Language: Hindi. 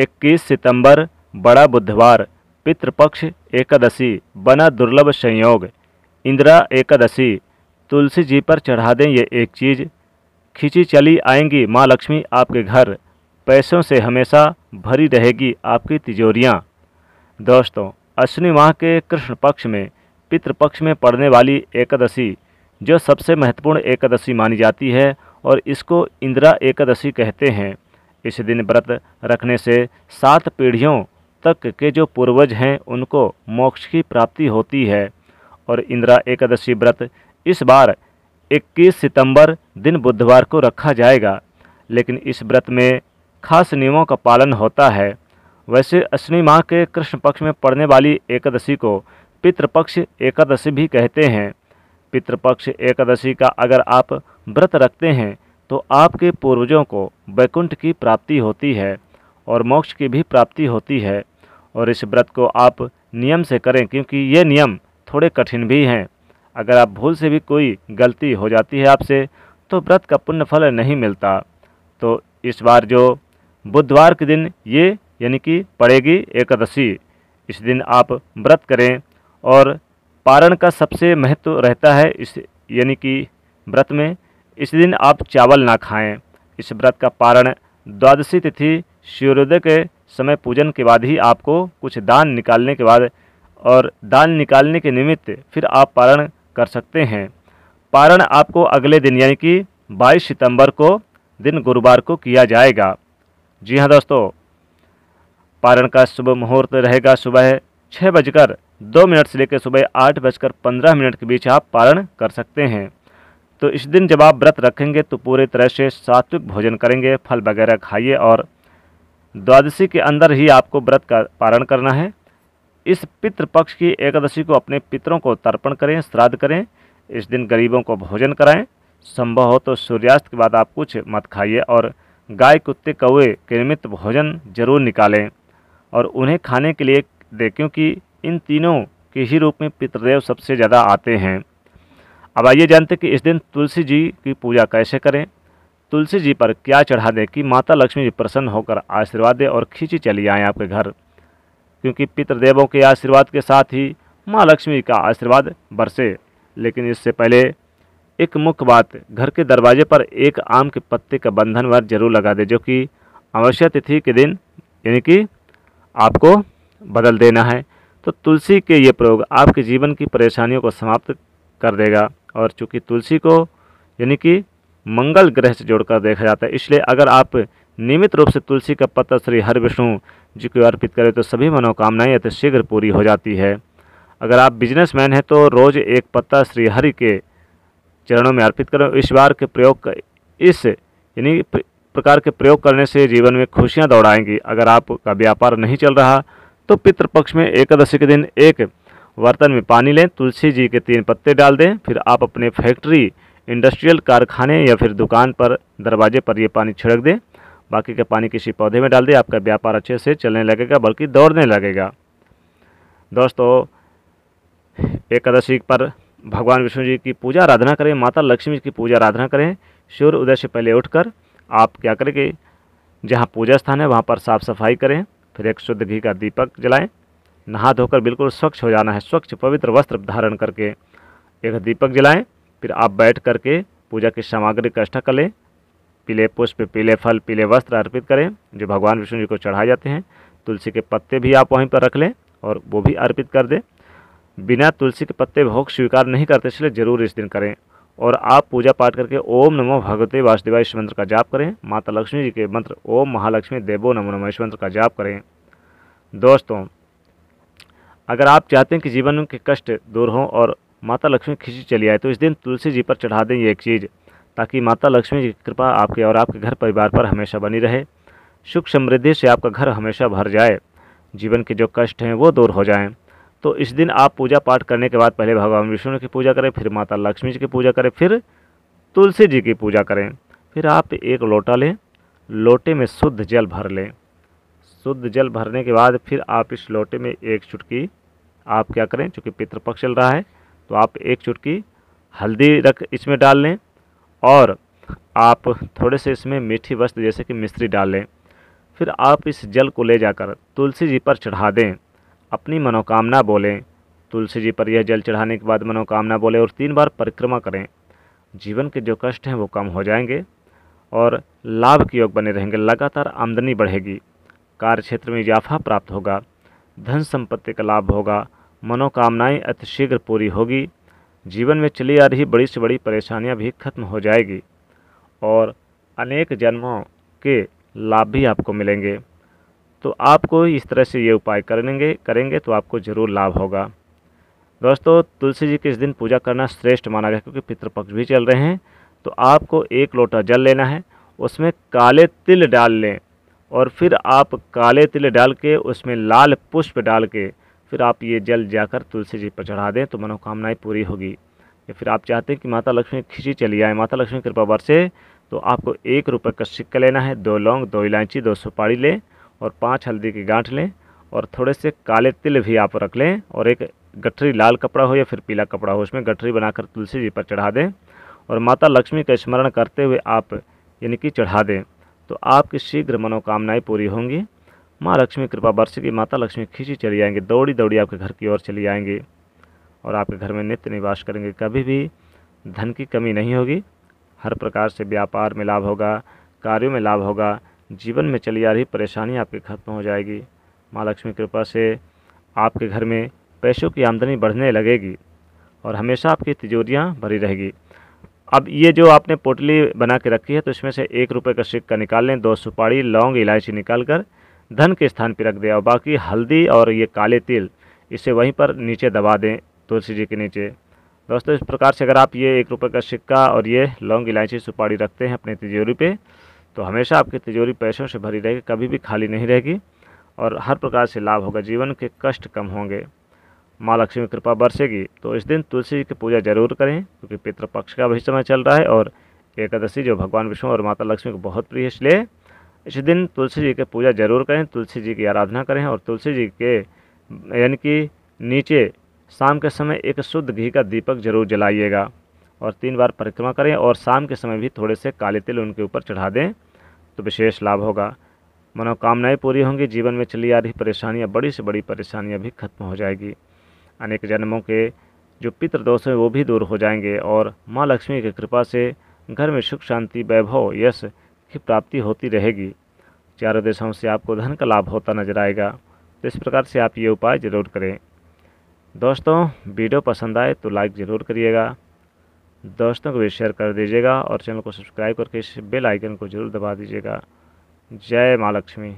21 सितंबर बड़ा बुधवार पितृपक्ष एकादशी बना दुर्लभ संयोग इंदिरा एकादशी तुलसी जी पर चढ़ा दें ये एक चीज़ खिंची चली आएंगी माँ लक्ष्मी आपके घर पैसों से हमेशा भरी रहेगी आपकी तिजोरियाँ दोस्तों अश्विनी माह के कृष्ण पक्ष में पितृपक्ष में पड़ने वाली एकादशी जो सबसे महत्वपूर्ण एकादशी मानी जाती है और इसको इंदिरा एकादशी कहते हैं इस दिन व्रत रखने से सात पीढ़ियों तक के जो पूर्वज हैं उनको मोक्ष की प्राप्ति होती है और इंदिरा एकादशी व्रत इस बार 21 सितंबर दिन बुधवार को रखा जाएगा लेकिन इस व्रत में खास नियमों का पालन होता है वैसे अश्विनी माह के कृष्ण पक्ष में पड़ने वाली एकादशी को पितृपक्ष एकादशी भी कहते हैं पितृपक्ष एकादशी का अगर आप व्रत रखते हैं तो आपके पूर्वजों को वैकुंठ की प्राप्ति होती है और मोक्ष की भी प्राप्ति होती है और इस व्रत को आप नियम से करें क्योंकि ये नियम थोड़े कठिन भी हैं अगर आप भूल से भी कोई गलती हो जाती है आपसे तो व्रत का पुण्य फल नहीं मिलता तो इस बार जो बुधवार के दिन ये यानी कि पड़ेगी एकादशी इस दिन आप व्रत करें और पारण का सबसे महत्व रहता है इस यानी कि व्रत में इस दिन आप चावल ना खाएं इस व्रत का पारण द्वादशी तिथि सूर्योदय के समय पूजन के बाद ही आपको कुछ दान निकालने के बाद और दान निकालने के निमित्त फिर आप पारण कर सकते हैं पारण आपको अगले दिन यानी कि 22 सितंबर को दिन गुरुवार को किया जाएगा जी हाँ दोस्तों पारण का शुभ मुहूर्त रहेगा सुबह छः बजकर दो मिनट से लेकर सुबह आठ बजकर पंद्रह मिनट के बीच आप पारण कर सकते हैं तो इस दिन जब आप व्रत रखेंगे तो पूरे तरह से सात्विक भोजन करेंगे फल वगैरह खाइए और द्वादशी के अंदर ही आपको व्रत का पारण करना है इस पितृपक्ष पक्ष की एकादशी को अपने पितरों को तर्पण करें श्राद्ध करें इस दिन गरीबों को भोजन कराएं संभव हो तो सूर्यास्त के बाद आप कुछ मत खाइए और गाय कुत्ते कौए के निमित्त भोजन जरूर निकालें और उन्हें खाने के लिए दें क्योंकि इन तीनों के ही रूप में पितृदेव सबसे ज़्यादा आते हैं अब आइए जानते कि इस दिन तुलसी जी की पूजा कैसे करें तुलसी जी पर क्या चढ़ा दें कि माता लक्ष्मी जी प्रसन्न होकर आशीर्वाद दें और खींची चली आएँ आपके घर क्योंकि पितृदेवों के आशीर्वाद के साथ ही माँ लक्ष्मी का आशीर्वाद बरसे लेकिन इससे पहले एक मुख्य बात घर के दरवाजे पर एक आम के पत्ते का बंधन वर जरूर लगा दें जो कि अवश्य तिथि के दिन यानी कि आपको बदल देना है तो तुलसी के ये प्रयोग आपके जीवन की परेशानियों को समाप्त कर देगा और चूँकि तुलसी को यानी कि मंगल ग्रह से जोड़कर देखा जाता है इसलिए अगर आप नियमित रूप से तुलसी का पत्ता श्री हर विष्णु जी को अर्पित करें तो सभी मनोकामनाएं शीघ्र पूरी हो जाती है अगर आप बिजनेसमैन हैं तो रोज़ एक पत्ता श्री हरि के चरणों में अर्पित करें इस बार के प्रयोग इस यानी प्रकार के प्रयोग करने से जीवन में खुशियाँ दौड़ाएंगी अगर आपका व्यापार नहीं चल रहा तो पितृपक्ष में एकादशी के दिन एक बर्तन में पानी लें तुलसी जी के तीन पत्ते डाल दें फिर आप अपने फैक्ट्री इंडस्ट्रियल कारखाने या फिर दुकान पर दरवाजे पर ये पानी छिड़क दें बाकी का पानी किसी पौधे में डाल दें आपका व्यापार अच्छे से चलने लगेगा बल्कि दौड़ने लगेगा दोस्तों एकादशी पर भगवान विष्णु जी की पूजा आराधना करें माता लक्ष्मी की पूजा आराधना करें सूर्य उदय से पहले उठकर आप क्या करेंगे जहाँ पूजा स्थान है वहाँ पर साफ़ सफाई करें फिर एक शुद्ध घी का दीपक जलाएं नहा धोकर बिल्कुल स्वच्छ हो जाना है स्वच्छ पवित्र वस्त्र धारण करके एक दीपक जलाएं फिर आप बैठ करके पूजा की सामग्री इकट्ठा कर लें पीले पुष्प पीले फल पीले वस्त्र अर्पित करें जो भगवान विष्णु जी को चढ़ाए जाते हैं तुलसी के पत्ते भी आप वहीं पर रख लें और वो भी अर्पित कर दें बिना तुलसी के पत्ते भोग स्वीकार नहीं करते इसलिए ज़रूर इस दिन करें और आप पूजा पाठ करके ओम नमो भगवते वासुदेवाय इस मंत्र का जाप करें माता लक्ष्मी जी के मंत्र ओम महालक्ष्मी देवो नमो नमो इस मंत्र का जाप करें दोस्तों अगर आप चाहते हैं कि जीवन के कष्ट दूर हों और माता लक्ष्मी खिंची चली आए तो इस दिन तुलसी जी पर चढ़ा दें ये एक चीज़ ताकि माता लक्ष्मी जी की कृपा आपके और आपके घर परिवार पर हमेशा बनी रहे सुख समृद्धि से आपका घर हमेशा भर जाए जीवन के जो कष्ट हैं वो दूर हो जाएं तो इस दिन आप पूजा पाठ करने के बाद पहले भगवान विष्णु की पूजा करें फिर माता लक्ष्मी जी की पूजा करें फिर तुलसी जी की पूजा करें फिर आप एक लोटा लें लोटे में शुद्ध जल भर लें शुद्ध जल भरने के बाद फिर आप इस लोटे में एक चुटकी आप क्या करें चूँकि पितृपक्ष चल रहा है तो आप एक चुटकी हल्दी रख इसमें डाल लें और आप थोड़े से इसमें मीठी वस्त्र जैसे कि मिश्री डाल लें फिर आप इस जल को ले जाकर तुलसी जी पर चढ़ा दें अपनी मनोकामना बोलें तुलसी जी पर यह जल चढ़ाने के बाद मनोकामना बोलें और तीन बार परिक्रमा करें जीवन के जो कष्ट हैं वो कम हो जाएंगे और लाभ के योग बने रहेंगे लगातार आमदनी बढ़ेगी कार्य क्षेत्र में इजाफा प्राप्त होगा धन संपत्ति का लाभ होगा मनोकामनाएं अतिशीघ्र पूरी होगी जीवन में चली आ रही बड़ी से बड़ी परेशानियां भी खत्म हो जाएगी और अनेक जन्मों के लाभ भी आपको मिलेंगे तो आपको इस तरह से ये उपाय करेंगे करेंगे तो आपको ज़रूर लाभ होगा दोस्तों तुलसी जी के इस दिन पूजा करना श्रेष्ठ माना गया क्योंकि पितृपक्ष भी चल रहे हैं तो आपको एक लोटा जल लेना है उसमें काले तिल डाल लें और फिर आप काले तिल डाल के उसमें लाल पुष्प डाल के फिर आप ये जल जाकर तुलसी जी पर चढ़ा दें तो मनोकामनाएं पूरी होगी या फिर आप चाहते हैं कि माता लक्ष्मी खिंची चली आए माता लक्ष्मी कृपा वर्षे तो आपको एक रुपये का सिक्का लेना है दो लौंग दो इलायची दो सुपारी लें और पाँच हल्दी की गांठ लें और थोड़े से काले तिल भी आप रख लें और एक गठरी लाल कपड़ा हो या फिर पीला कपड़ा हो उसमें गठरी बनाकर तुलसी जी पर चढ़ा दें और माता लक्ष्मी का स्मरण करते हुए आप यानी कि चढ़ा दें तो आपकी शीघ्र मनोकामनाएं पूरी होंगी माँ लक्ष्मी कृपा की माता लक्ष्मी खींची चली आएंगे दौड़ी दौड़ी आपके घर की ओर चली आएंगे और आपके घर में नित्य निवास करेंगे कभी भी धन की कमी नहीं होगी हर प्रकार से व्यापार में लाभ होगा कार्यों में लाभ होगा जीवन में चली आ रही परेशानी आपके खत्म हो जाएगी माँ लक्ष्मी कृपा से आपके घर में पैसों की आमदनी बढ़ने लगेगी और हमेशा आपकी तिजोरियाँ भरी रहेगी अब ये जो आपने पोटली बना के रखी है तो इसमें से एक रुपये का सिक्का निकाल लें दो सुपारी लौंग इलायची निकाल कर धन के स्थान पर रख दें और बाकी हल्दी और ये काले तिल इसे वहीं पर नीचे दबा दें तुलसी जी के नीचे दोस्तों इस प्रकार से अगर आप ये एक रुपये का सिक्का और ये लौंग इलायची सुपारी रखते हैं अपनी तिजोरी पर तो हमेशा आपकी तिजोरी पैसों से भरी रहेगी कभी भी खाली नहीं रहेगी और हर प्रकार से लाभ होगा जीवन के कष्ट कम होंगे माँ लक्ष्मी कृपा बरसेगी तो इस दिन तुलसी की पूजा जरूर करें क्योंकि पितृपक्ष का भी समय चल रहा है और एकादशी जो भगवान विष्णु और माता लक्ष्मी को बहुत प्रिय इसलिए इस दिन तुलसी जी की पूजा जरूर करें तुलसी जी की आराधना करें और तुलसी जी के यानी कि नीचे शाम के समय एक शुद्ध घी का दीपक जरूर जलाइएगा और तीन बार परिक्रमा करें और शाम के समय भी थोड़े से काले तिल उनके ऊपर चढ़ा दें तो विशेष लाभ होगा मनोकामनाएं पूरी होंगी जीवन में चली आ रही परेशानियाँ बड़ी से बड़ी परेशानियाँ भी खत्म हो जाएगी अनेक जन्मों के जो दोष हैं वो भी दूर हो जाएंगे और माँ लक्ष्मी की कृपा से घर में सुख शांति वैभव यश की प्राप्ति होती रहेगी चारों दिशाओं से आपको धन का लाभ होता नजर आएगा तो इस प्रकार से आप ये उपाय ज़रूर करें दोस्तों वीडियो पसंद आए तो लाइक ज़रूर करिएगा दोस्तों को भी शेयर कर दीजिएगा और चैनल को सब्सक्राइब करके इस बेल आइकन को जरूर दबा दीजिएगा जय माँ लक्ष्मी